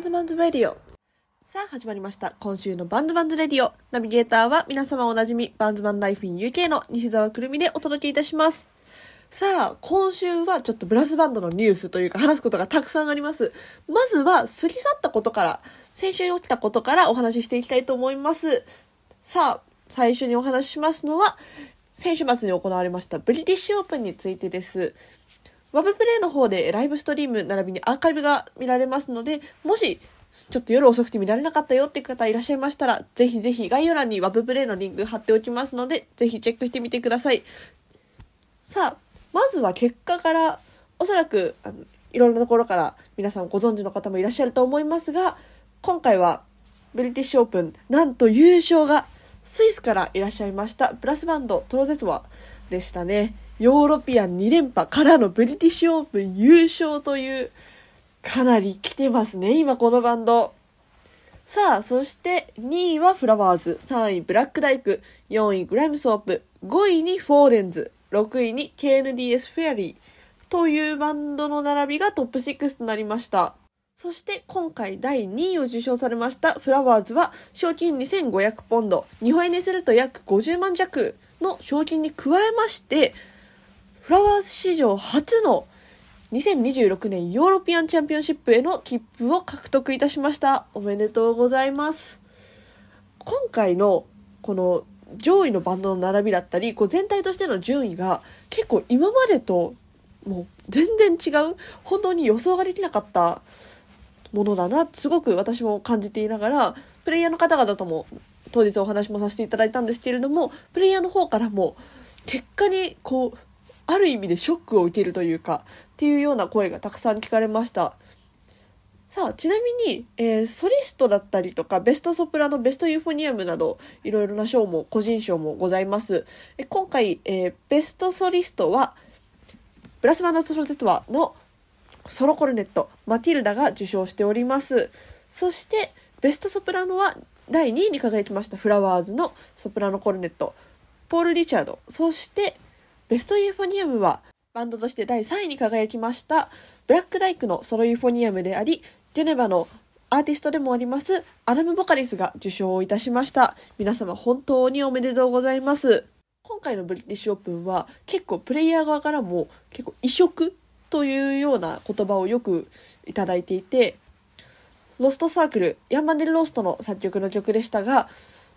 ンズンズレディオ。さあ、始まりました。今週のバンズバンズレディオ。ナビゲーターは皆様おなじみ、バンズマンライフイン UK の西澤くるみでお届けいたします。さあ、今週はちょっとブラスバンドのニュースというか話すことがたくさんあります。まずは、過ぎ去ったことから、先週起きたことからお話ししていきたいと思います。さあ、最初にお話ししますのは、先週末に行われましたブリティッシュオープンについてです。ワブプレイの方でライブストリーム並びにアーカイブが見られますので、もしちょっと夜遅くて見られなかったよっていう方いらっしゃいましたら、ぜひぜひ概要欄にワブプレイのリンク貼っておきますので、ぜひチェックしてみてください。さあ、まずは結果から、おそらくあのいろんなところから皆さんご存知の方もいらっしゃると思いますが、今回はブリティッシュオープン、なんと優勝がスイスからいらっしゃいました、ブラスバンドトロゼツワでしたね。ヨーロピアン2連覇からのブリティッシュオープン優勝という、かなり来てますね、今このバンド。さあ、そして2位はフラワーズ、3位ブラックダイク、4位グライムソープ、5位にフォーデンズ、6位に KNDS フェアリーというバンドの並びがトップ6となりました。そして今回第2位を受賞されましたフラワーズは賞金2500ポンド、日本円にすると約50万弱の賞金に加えまして、フラワーズ史上初の2026年ヨーロピアンチャンピオンシップへの切符を獲得いたしました。おめでとうございます。今回のこの上位のバンドの並びだったり、こう全体としての順位が結構今までともう全然違う、本当に予想ができなかったものだな、すごく私も感じていながら、プレイヤーの方々とも当日お話もさせていただいたんですけれども、プレイヤーの方からも結果にこうある意味でショックを受けるというかっていうような声がたくさん聞かれました。さあちなみに、えー、ソリストだったりとかベストソプラノベストユーフォニアムなどいろいろな賞も個人賞もございます。え今回、えー、ベストソリストはブラスバンド・トロゼトワのソロコルネットマティルダが受賞しております。そしてベストソプラノは第2位に輝きましたフラワーズのソプラノコルネットポール・リチャードそしてベストユーフォニアムはバンドとして第3位に輝きましたブラックダイクのソロユーフォニアムでありジェネバのアーティストでもありますアダム・ボカリスが受賞をいたしました皆様本当におめでとうございます今回のブリティッシュオープンは結構プレイヤー側からも結構異色というような言葉をよくいただいていてロストサークルヤンマネルロストの作曲の曲でしたが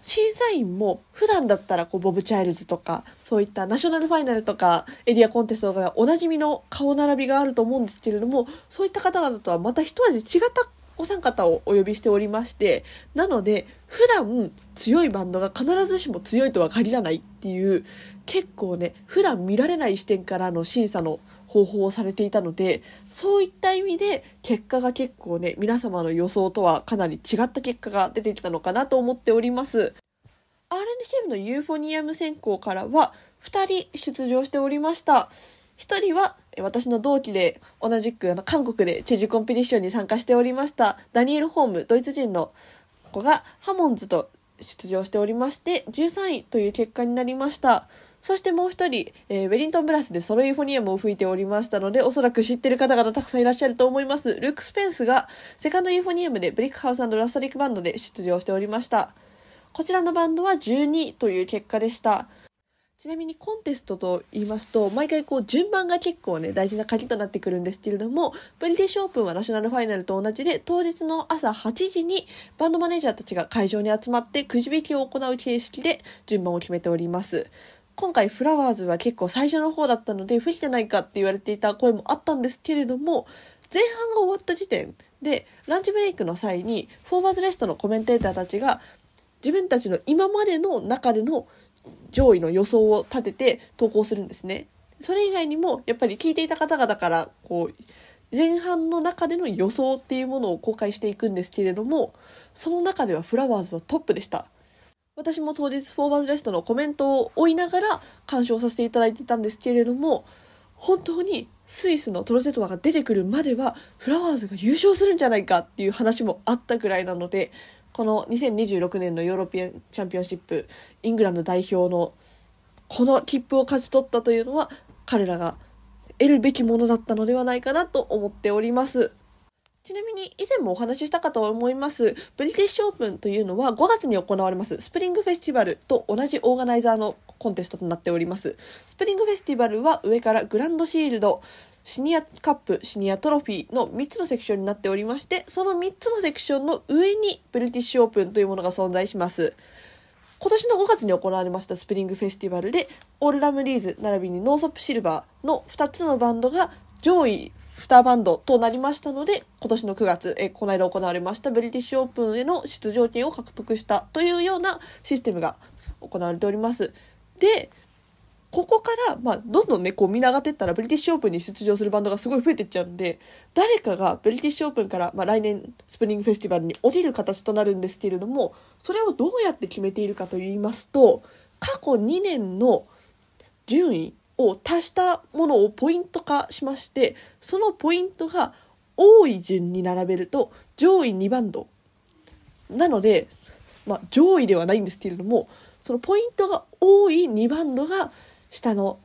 審査員も普段だったらこうボブ・チャイルズとかそういったナショナルファイナルとかエリアコンテストとかおなじみの顔並びがあると思うんですけれどもそういった方々とはまた一味違ったお三方をお呼びしておりましてなので普段強いバンドが必ずしも強いとは限らないっていう結構ね普段見られない視点からの審査の方法をされていたのでそういった意味で結果が結構ね皆様の予想とはかなり違った結果が出てきたのかなと思っております。RNCM のユーフォニアム選考からは2人出場しておりました。1人は私の同期で同じくあの韓国でチェジュコンペティションに参加しておりましたダニエル・ホームドイツ人の子がハモンズと出場しておりまして13位という結果になりました。そしてもう一人、えー、ウェリントンブラスでソロイフォニアムを吹いておりましたので、おそらく知ってる方々たくさんいらっしゃると思います。ルック・スペンスがセカンドイーフォニアムでブリックハウスラストリックバンドで出場しておりました。こちらのバンドは12という結果でした。ちなみにコンテストと言いますと毎回こう順番が結構ね大事な鍵となってくるんですけれどもブリティッシュオープンはナショナルファイナルと同じで当日の朝8時にバンドマネージャーたちが会場に集まってくじ引きを行う形式で順番を決めております今回フラワーズは結構最初の方だったので不利じゃないかって言われていた声もあったんですけれども前半が終わった時点でランチブレイクの際にフォーバーズレストのコメンテーターたちが自分たちの今までの中での上位の予想を立てて投稿するんですね。それ以外にもやっぱり聞いていた方々からこう前半の中での予想っていうものを公開していくんですけれどもその中ではフラワーズはトップでした私も当日フォーバーズレストのコメントを追いながら鑑賞させていただいてたんですけれども本当にスイスのトロセトワが出てくるまではフラワーズが優勝するんじゃないかっていう話もあったくらいなのでこの2026年のヨーロピアンチャンピオンシップイングランド代表のこの切符を勝ち取ったというのは彼らが得るべきものだったのではないかなと思っております。ちなみに以前もお話ししたかと思います、ブリティッシュオープンというのは5月に行われますスプリングフェスティバルと同じオーガナイザーのコンテストとなっております。スプリングフェスティバルは上からグランドシールド、シニアカップ、シニアトロフィーの3つのセクションになっておりまして、その3つのセクションの上にブリティッシュオープンというものが存在します。今年の5月に行われましたスプリングフェスティバルで、オールラムリーズ並びにノーソップシルバーの2つのバンドが上位2バンドとなりましたので、今年の9月、えこの間行われましたブリティッシュオープンへの出場権を獲得したというようなシステムが行われております。で、ここから、まあ、どんどんね、こう見がってったら、ブリティッシュオープンに出場するバンドがすごい増えてっちゃうんで、誰かがブリティッシュオープンから、まあ、来年、スプリングフェスティバルに降りる形となるんですけれども、それをどうやって決めているかと言いますと、過去2年の順位を足したものをポイント化しましてそのポイントが多い順に並べると上位2バンドなので、まあ、上位ではないんですけれどもそのポイントが多い2バンドが下の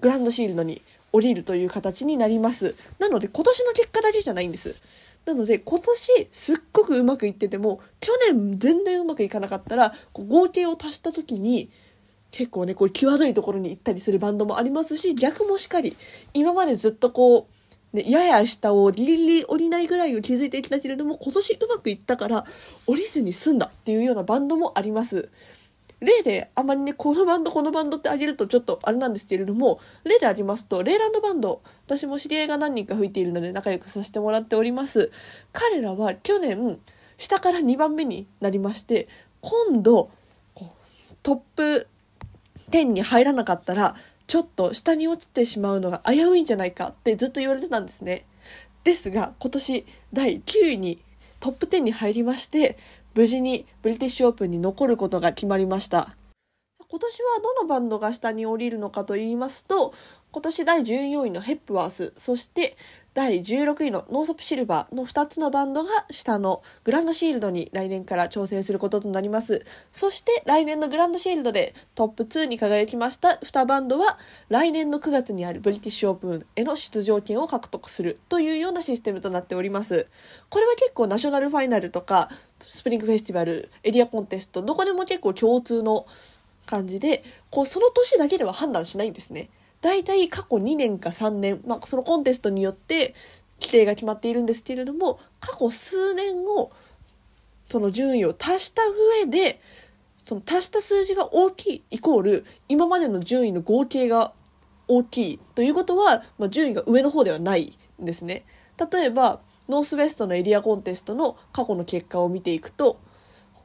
グランドシールドに降りるという形になりますなので今年の結果だけじゃないんですなので今年すっごくうまくいってても去年全然うまくいかなかったら合計を足した時に結構ねこう際どいところに行ったりするバンドもありますし逆もしっかり今までずっとこう、ね、やや下をギリギリ降りないぐらいを築いてきたけれども今年うまくいったから降りずに済んだっていうようなバンドもあります。例であまりねこのバンドこのバンドってあげるとちょっとあれなんですけれども例でありますとレイランドバンド私も知り合いが何人か吹いているので仲良くさせてもらっております彼らは去年下から2番目になりまして今度トップ天に入らなかったらちょっと下に落ちてしまうのが危ういんじゃないかってずっと言われてたんですね。ですが今年第9位にトップ10に入りまして無事にブリティッシュオープンに残ることが決まりました。今年はどのバンドが下に降りるのかと言いますと、今年第14位のヘップワース、そして第16位のノーソプシルバーの2つのバンドが下のグランドシールドに来年から挑戦することとなります。そして来年のグランドシールドでトップ2に輝きました2バンドは来年の9月にあるブリティッシュオープンへの出場権を獲得するというようなシステムとなっております。これは結構ナショナルファイナルとかスプリングフェスティバル、エリアコンテスト、どこでも結構共通の感じで、こう、その年だけでは判断しないんですね。大体過去2年か3年、まあ、そのコンテストによって規定が決まっているんですけれども、過去数年を、その順位を足した上で、その足した数字が大きいイコール、今までの順位の合計が大きいということは、まあ、順位が上の方ではないんですね。例えば、ノースウェストのエリアコンテストの過去の結果を見ていくと、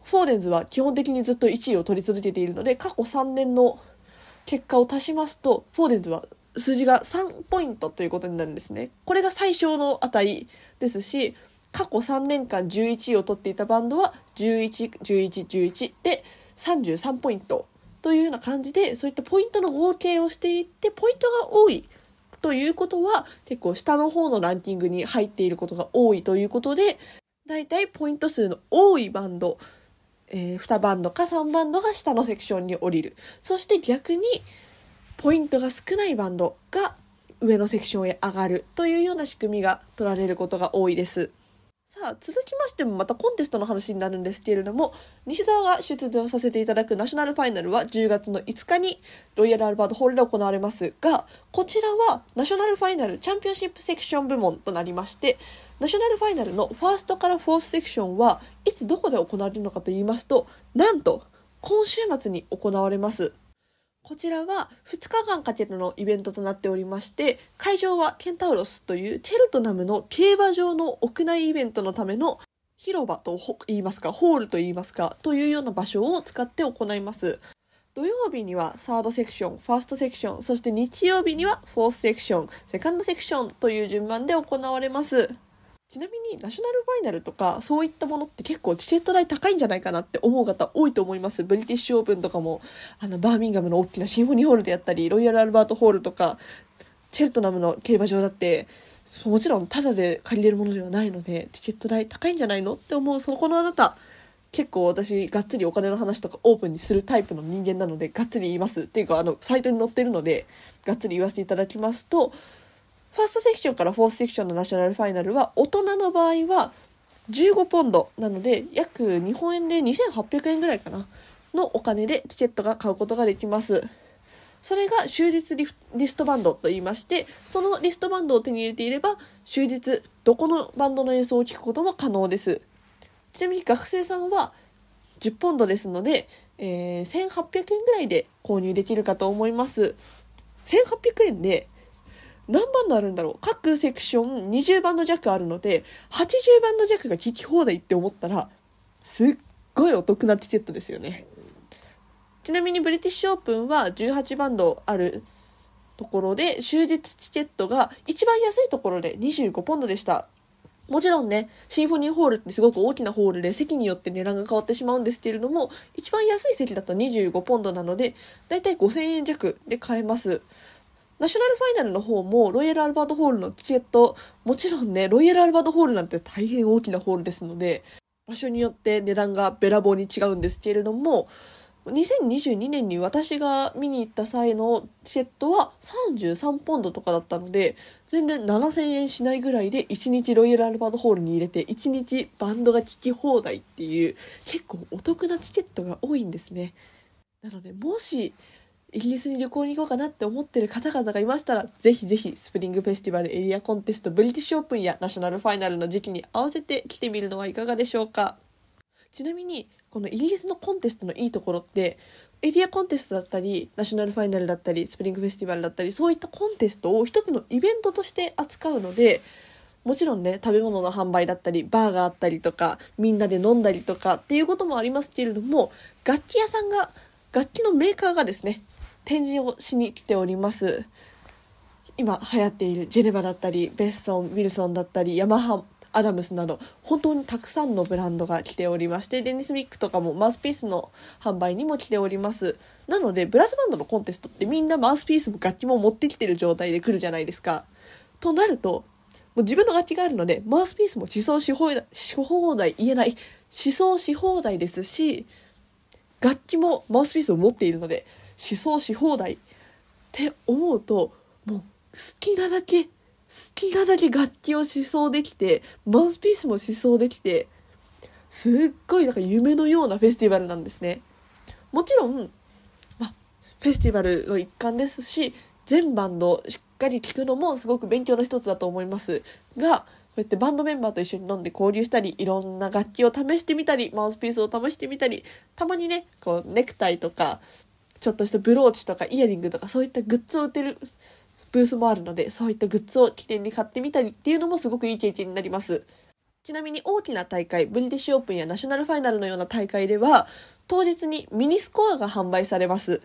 フォーデンズは基本的にずっと1位を取り続けているので過去3年の結果を足しますとフォーデンズは数字が3ポイントということになるんですね。これが最小の値ですし過去3年間11位を取っていたバンドは11、11、11で33ポイントというような感じでそういったポイントの合計をしていってポイントが多いということは結構下の方のランキングに入っていることが多いということでだいたいポイント数の多いバンドえー、2バンドか3バンドが下のセクションに降りるそして逆にポイントが少ないバンドが上のセクションへ上がるというような仕組みが取られることが多いです。さあ続きましてもまたコンテストの話になるんですけれども西澤が出場させていただくナショナルファイナルは10月の5日にロイヤルアルバートホールで行われますがこちらはナショナルファイナルチャンピオンシップセクション部門となりましてナショナルファイナルのファーストからフォースセクションはいつどこで行われるのかと言いますと、なんと今週末に行われます。こちらは2日間かけてのイベントとなっておりまして、会場はケンタウロスというチェルトナムの競馬場の屋内イベントのための広場と言いますか、ホールと言いますか、というような場所を使って行います。土曜日にはサードセクション、ファーストセクション、そして日曜日にはフォースセクション、セカンドセクションという順番で行われます。ちなみにナショナルファイナルとかそういったものって結構チケット代高いんじゃないかなって思う方多いと思いますブリティッシュオープンとかもあのバーミンガムの大きなシンフォニーホールでやったりロイヤルアルバートホールとかチェルトナムの競馬場だってもちろんタダで借りれるものではないのでチケット代高いんじゃないのって思うそのこのあなた結構私がっつりお金の話とかオープンにするタイプの人間なのでがっつり言いますっていうかあのサイトに載ってるのでがっつり言わせていただきますとファーストセクションからフォースセクションのナショナルファイナルは大人の場合は15ポンドなので約日本円で2800円ぐらいかなのお金でチケットが買うことができます。それが終日リリストバンドと言いましてそのリストバンドを手に入れていれば終日どこのバンドの演奏を聴くことも可能ですちなみに学生さんは10ポンドですので、えー、1800円ぐらいで購入できるかと思います1800円で何番のあるんだろう各セクション20番の弱あるので80番の弱が聞き放題って思ったらすっごいお得なチケットですよねちなみにブリティッシュオープンは18バンドあるところで終日チケットが一番安いところで25ポンドでしたもちろんねシンフォニーホールってすごく大きなホールで席によって値段が変わってしまうんですけれども一番安い席だと25ポンドなのでだいたい5000円弱で買えますナショナルファイナルの方もロイヤルアルバートホールのチケット、もちろんね、ロイヤルアルバートホールなんて大変大きなホールですので、場所によって値段がべらぼうに違うんですけれども、2022年に私が見に行った際のチケットは33ポンドとかだったので、全然7000円しないぐらいで1日ロイヤルアルバートホールに入れて1日バンドが聴き放題っていう結構お得なチケットが多いんですね。なのでもしイギリスに旅行に行こうかなって思ってる方々がいましたらぜひぜひスプリングフェスティバルエリアコンテストブリティッシュオープンやナショナルファイナルの時期に合わせて来てみるのはいかがでしょうかちなみにこのイギリスのコンテストのいいところってエリアコンテストだったりナショナルファイナルだったりスプリングフェスティバルだったりそういったコンテストを一つのイベントとして扱うのでもちろんね食べ物の販売だったりバーがあったりとかみんなで飲んだりとかっていうこともありますけれども楽器屋さんが楽器のメーカーがですね展示をしに来ております。今流行っているジェネバだったりベッソンウィルソンだったりヤマハアダムスなど本当にたくさんのブランドが来ておりましてデニス・ミックとかもマウスピースの販売にも来ておりますなのでブラスバンドのコンテストってみんなマウスピースも楽器も持ってきてる状態で来るじゃないですかとなるともう自分の楽器があるのでマウスピースも思想し放題し放題言えない思想し放題ですし楽器もマウスピースを持っているので思想し放題って思うともう好きなだけ好きなだけ楽器を思想できてマウスピースも思想できてすっごいなんか夢のようなフェスティバルなんですね。もちろん、まあ、フェスティバルの一環ですし全バンドしっかり聴くのもすごく勉強の一つだと思いますがこうやってバンドメンバーと一緒に飲んで交流したりいろんな楽器を試してみたりマウスピースを試してみたりたまにねこうネクタイとかちょっとしたブローチとかイヤリングとかそういったグッズを売ってるブースもあるのでそういったグッズを記念に買ってみたりっていうのもすごくいい経験になりますちなみに大きな大会ブリティッシュオープンやナショナルファイナルのような大会では当日にミニスコアが販売されます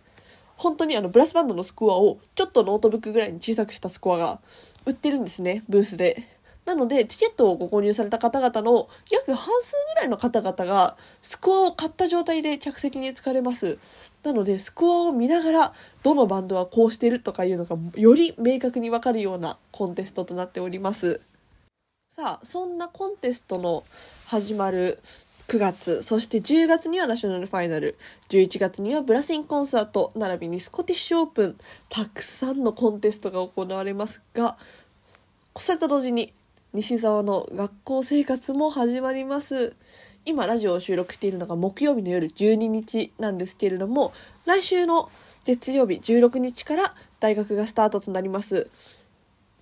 本当にあのブラスバンドのスコアをちょっとノートブックぐらいに小さくしたスコアが売ってるんですねブースでなのでチケットをご購入された方々の約半数ぐらいの方々がスコアを買った状態で客席に着かれますなのでスコアを見ながらどのバンドはこうしてるとかいうのがより明確に分かるようなコンテストとなっております。さあそんなコンテストの始まる9月そして10月にはナショナルファイナル11月にはブラスインコンサート並びにスコティッシュオープンたくさんのコンテストが行われますがそれと同時に西沢の学校生活も始まります今ラジオを収録しているのが木曜日の夜12日なんですけれども来週の月曜日16日から大学がスタートとなります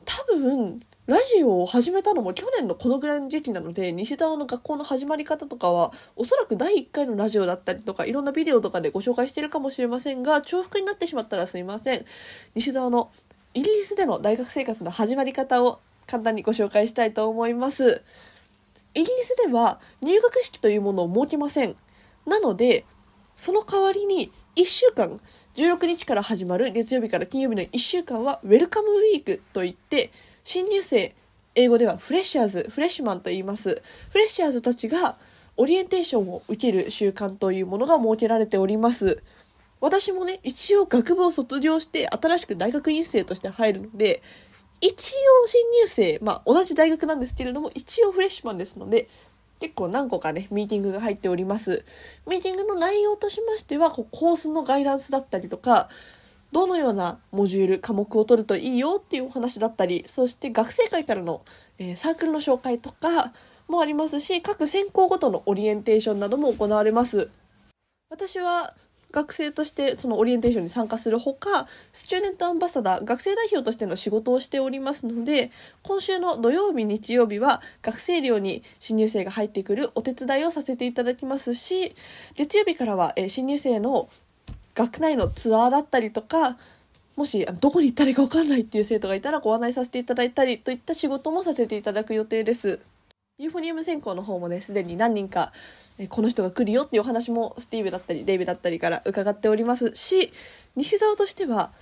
多分ラジオを始めたのも去年のこのぐらいの時期なので西沢の学校の始まり方とかはおそらく第1回のラジオだったりとかいろんなビデオとかでご紹介してるかもしれませんが重複になってしまったらすいません西沢のイギリスでの大学生活の始まり方を簡単にご紹介したいと思います。イギリスでは入学式というものを設けません。なので、その代わりに1週間、16日から始まる月曜日から金曜日の1週間はウェルカムウィークといって、新入生、英語ではフレッシャーズ、フレッシュマンと言います。フレッシャーズたちがオリエンテーションを受ける習慣というものが設けられております。私もね、一応学部を卒業して新しく大学院生として入るので、一応新入生、まあ、同じ大学なんですけれども、一応フレッシュマンですので、結構何個かね、ミーティングが入っております。ミーティングの内容としましては、こうコースのガイダンスだったりとか、どのようなモジュール、科目を取るといいよっていうお話だったり、そして学生会からの、えー、サークルの紹介とかもありますし、各専攻ごとのオリエンテーションなども行われます。私は学生としてそのオリエンテーションに参加するほかスチューデントアンバサダー学生代表としての仕事をしておりますので今週の土曜日日曜日は学生寮に新入生が入ってくるお手伝いをさせていただきますし月曜日からは、え新入生の学内のツアーだったりとかもしどこに行ったらいいか分かんないっていう生徒がいたらご案内させていただいたりといった仕事もさせていただく予定です。ユーフォニウム専攻の方もね、すでに何人か、えこの人が来るよっていうお話もスティーブだったり、デイブだったりから伺っておりますし、西澤としては、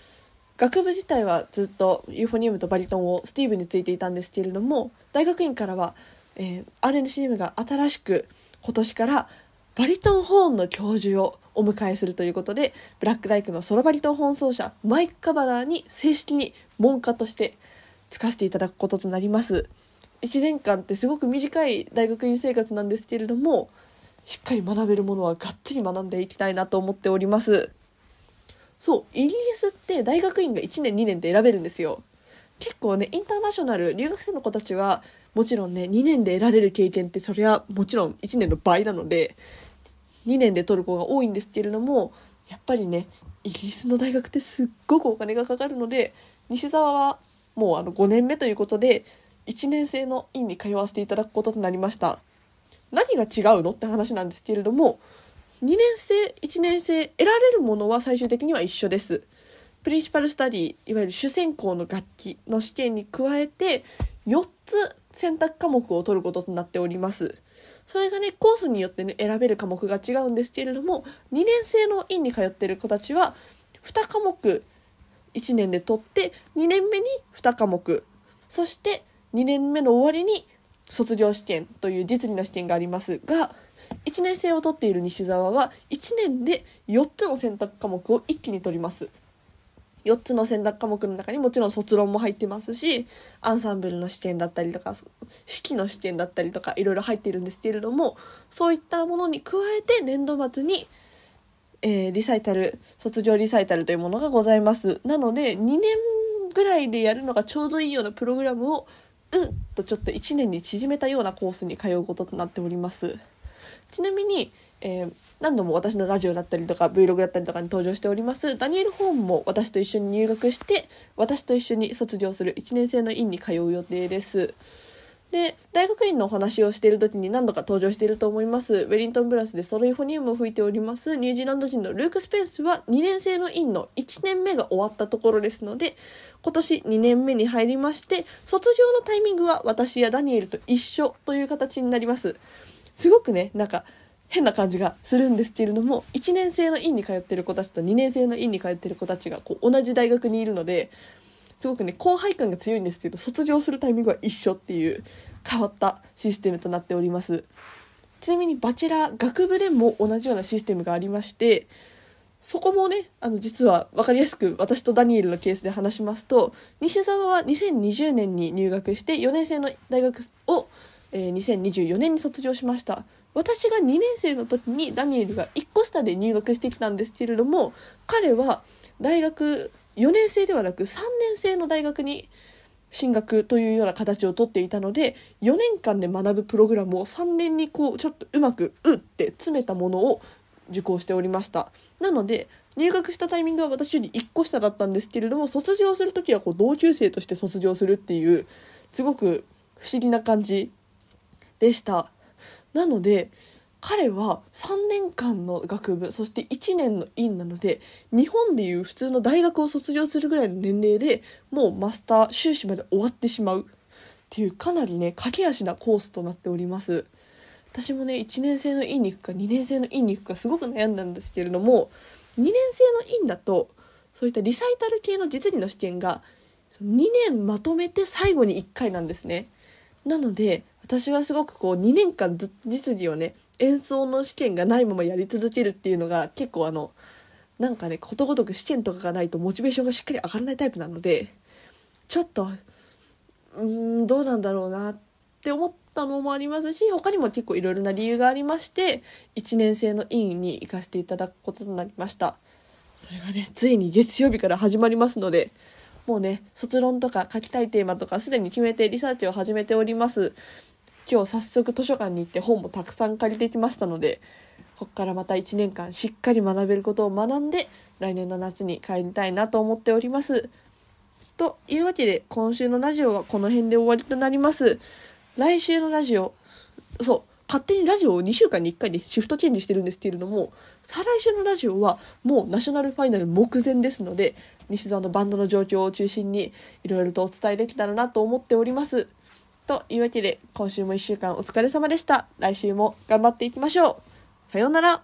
学部自体はずっとユーフォニウムとバリトンをスティーブについていたんですけれども、大学院からは、えー、RNCM が新しく今年からバリトンホーンの教授をお迎えするということで、ブラックダイクのソロバリトンホーン奏者、マイク・カバラーに正式に門下としてつかせていただくこととなります。1年間ってすごく短い大学院生活なんですけれどもしっかり学べるものはがっつり学んでいきたいなと思っておりますそうイギリスって大学院が1年2年で選べるんですよ結構ねインターナショナル留学生の子たちはもちろんね2年で得られる経験ってそれはもちろん1年の倍なので2年で取る子が多いんですけれどもやっぱりねイギリスの大学ってすっごくお金がかかるので西澤はもうあの5年目ということで1年生の院に通わせていただくこととなりました何が違うのって話なんですけれども2年生1年生得られるものは最終的には一緒ですプリンシパルスタディいわゆる主専攻の楽器の試験に加えて4つ選択科目を取ることとなっておりますそれがねコースによってね選べる科目が違うんですけれども2年生の院に通っている子たちは2科目1年で取って2年目に2科目そして2年目の終わりに卒業試験という実技の試験がありますが1年生を取っている西澤は1年で4つの選択科目を一気に取ります。4つの選択科目の中にもちろん卒論も入ってますしアンサンブルの試験だったりとか式の試験だったりとかいろいろ入っているんですけれどもそういったものに加えて年度末に、えー、リサイタル卒業リサイタルというものがございます。なので2年ぐらいでやるのがちょうどいいようなプログラムをうとちょっと1年に縮めたようなコースに通うこととなっております。ちなみに、えー、何度も私のラジオだったりとか Vlog だったりとかに登場しておりますダニエル・ホーンも私と一緒に入学して私と一緒に卒業する1年生の院に通う予定です。で大学院のお話をしている時に何度か登場していると思いますウェリントンブラスでソロイフォニウムを吹いておりますニュージーランド人のルーク・スペンスは2年生の院の1年目が終わったところですので今年2年目に入りまして卒業のタイミングは私やダニエルと一緒という形になりますすごくねなんか変な感じがするんですけれども1年生の院に通ってる子たちと2年生の院に通ってる子たちがこう同じ大学にいるのですごくね後輩感が強いんですけど卒業するタイミングは一緒っていう変わったシステムとなっておりますちなみにバチェラー学部でも同じようなシステムがありましてそこもねあの実は分かりやすく私とダニエルのケースで話しますと西澤は2020年に入学して4年生の大学を、えー、2024年に卒業しました私が2年生の時にダニエルが1個下で入学してきたんですけれども彼は大学4年生ではなく3年生の大学に進学というような形をとっていたので4年間で学ぶプログラムを3年にこうちょっとうまくうって詰めたものを受講しておりましたなので入学したタイミングは私より1個下だったんですけれども卒業する時はこう同級生として卒業するっていうすごく不思議な感じでしたなので彼は3年間の学部そして1年の院なので日本でいう普通の大学を卒業するぐらいの年齢でもうマスター修士まで終わってしまうっていうかなりね駆け足なコースとなっております私もね1年生の院に行くか2年生の院に行くかすごく悩んだんですけれども2年生の院だとそういったリサイタル系の実技の試験が2年まとめて最後に1回なんですねなので私はすごくこう2年間ずっと実技をね演奏の試験がないままやり続けるっていうのが結構あのなんかねことごとく試験とかがないとモチベーションがしっかり上がらないタイプなのでちょっとうんどうなんだろうなって思ったのもありますし他にも結構いろいろな理由がありまして1年生の院に行かせていただくこととなりましたそれがねついに月曜日から始まりますのでもうね卒論とか書きたいテーマとかすでに決めてリサーチを始めております今日早速図書館に行って本もたくさん借りてきましたのでこっからまた1年間しっかり学べることを学んで来年の夏に帰りたいなと思っております。というわけで今週のラジオはこの辺で終わりとなります。来週のラジオそう勝手にラジオを2週間に1回でシフトチェンジしてるんですけれども再来週のラジオはもうナショナルファイナル目前ですので西澤のバンドの状況を中心にいろいろとお伝えできたらなと思っております。というわけで、今週も1週間お疲れ様でした。来週も頑張っていきましょう。さようなら。